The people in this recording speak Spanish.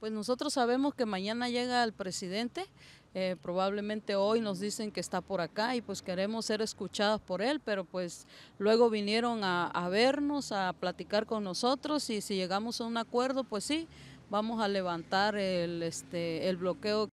Pues nosotros sabemos que mañana llega el presidente, eh, probablemente hoy nos dicen que está por acá y pues queremos ser escuchados por él, pero pues luego vinieron a, vernos, a platicar con nosotros y si llegamos a un acuerdo, pues sí, vamos a levantar el, este, el bloqueo.